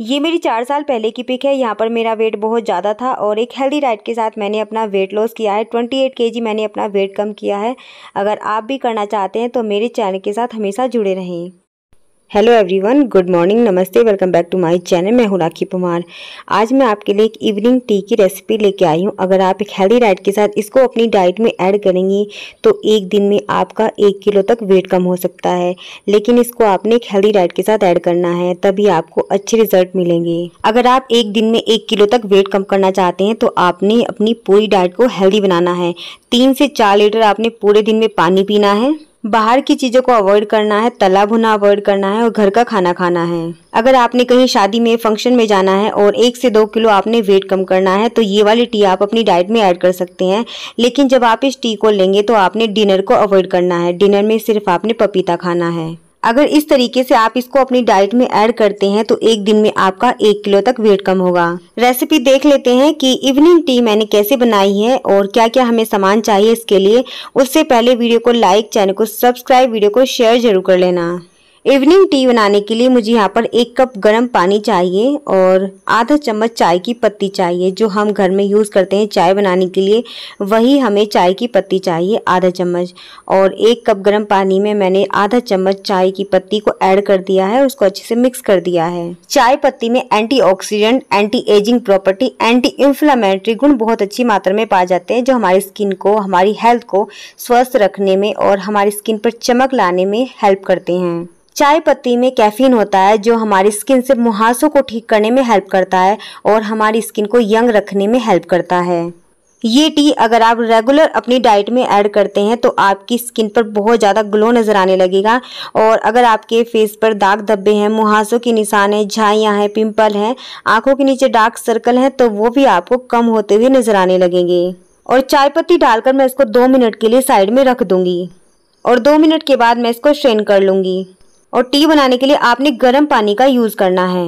ये मेरी चार साल पहले की पिक है यहाँ पर मेरा वेट बहुत ज़्यादा था और एक हेल्दी डाइट के साथ मैंने अपना वेट लॉस किया है 28 केजी मैंने अपना वेट कम किया है अगर आप भी करना चाहते हैं तो मेरे चैनल के साथ हमेशा जुड़े रहें हेलो एवरीवन गुड मॉर्निंग नमस्ते welcome back to my channel मैं हूँ राखी कुमार आज मैं आपके लिए एक इवनिंग टी की रेसिपी लेके आई हूँ अगर आप एक हेल्दी डाइट के साथ इसको अपनी डाइट में ऐड करेंगी तो एक दिन में आपका एक किलो तक वेट कम हो सकता है लेकिन इसको आपने एक हेल्दी डाइट के साथ ऐड करना है तभी आपको अच्छे रिजल्ट मिलेंगे अगर आप एक दिन में एक किलो तक वेट कम करना चाहते हैं तो आपने अपनी पूरी डाइट को हेल्दी बनाना है तीन से चार लीटर आपने पूरे दिन में पानी पीना है बाहर की चीज़ों को अवॉइड करना है तला भुना अवॉइड करना है और घर का खाना खाना है अगर आपने कहीं शादी में फंक्शन में जाना है और एक से दो किलो आपने वेट कम करना है तो ये वाली टी आप अपनी डाइट में ऐड कर सकते हैं लेकिन जब आप इस टी को लेंगे तो आपने डिनर को अवॉइड करना है डिनर में सिर्फ आपने पपीता खाना है अगर इस तरीके से आप इसको अपनी डाइट में ऐड करते हैं तो एक दिन में आपका एक किलो तक वेट कम होगा रेसिपी देख लेते हैं कि इवनिंग टी मैंने कैसे बनाई है और क्या क्या हमें सामान चाहिए इसके लिए उससे पहले वीडियो को लाइक चैनल को सब्सक्राइब वीडियो को शेयर जरूर कर लेना इवनिंग टी बनाने के लिए मुझे यहाँ पर एक कप गर्म पानी चाहिए और आधा चम्मच चाय की पत्ती चाहिए जो हम घर में यूज़ करते हैं चाय बनाने के लिए वही हमें चाय की पत्ती चाहिए आधा चम्मच और एक कप गर्म पानी में मैंने आधा चम्मच चाय की पत्ती को ऐड कर दिया है उसको अच्छे से मिक्स कर दिया है चाय पत्ती में oxidant anti ageing property anti inflammatory गुण बहुत अच्छी मात्रा में पाए जाते हैं जो हमारी स्किन को हमारी हेल्थ को स्वस्थ रखने में और हमारी स्किन पर चमक लाने में हेल्प करते हैं चाय पत्ती में कैफीन होता है जो हमारी स्किन से मुहासों को ठीक करने में हेल्प करता है और हमारी स्किन को यंग रखने में हेल्प करता है ये टी अगर आप रेगुलर अपनी डाइट में ऐड करते हैं तो आपकी स्किन पर बहुत ज़्यादा ग्लो नज़र आने लगेगा और अगर आपके फेस पर दाग धब्बे हैं मुहासों के निशान हैं झाइयाँ हैं पिंपल हैं आंखों के नीचे डार्क सर्कल हैं तो वो भी आपको कम होते हुए नज़र आने लगेंगे और चाय पत्ती डालकर मैं इसको दो मिनट के लिए साइड में रख दूँगी और दो मिनट के बाद मैं इसको स्ट्रेन कर लूँगी और टी बनाने के लिए आपने गर्म पानी का यूज़ करना है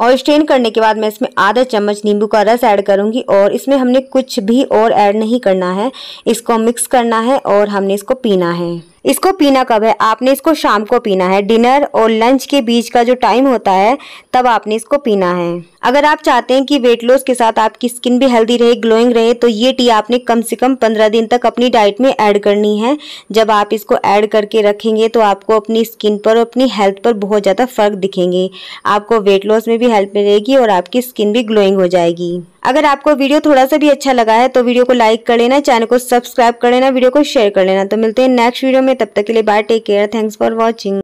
और स्ट्रेन करने के बाद मैं इसमें आधा चम्मच नींबू का रस ऐड करूंगी और इसमें हमने कुछ भी और ऐड नहीं करना है इसको मिक्स करना है और हमने इसको पीना है इसको पीना कब है आपने इसको शाम को पीना है डिनर और लंच के बीच का जो टाइम होता है तब आपने इसको पीना है अगर आप चाहते हैं कि वेट लॉस के साथ आपकी स्किन भी हेल्दी रहे ग्लोइंग रहे तो ये टी आपने कम से कम पंद्रह दिन तक अपनी डाइट में ऐड करनी है जब आप इसको ऐड करके रखेंगे तो आपको अपनी स्किन पर अपनी हेल्थ पर बहुत ज़्यादा फर्क दिखेंगे आपको वेट लॉस में भी हेल्प मिलेगी और आपकी स्किन भी ग्लोइंग हो जाएगी अगर आपको वीडियो थोड़ा सा भी अच्छा लगा है तो वीडियो को लाइक कर लेना चैनल को सब्सक्राइब कर लेना वीडियो को शेयर कर लेना तो मिलते हैं नेक्स्ट वीडियो में तब तक के लिए bye take care thanks for watching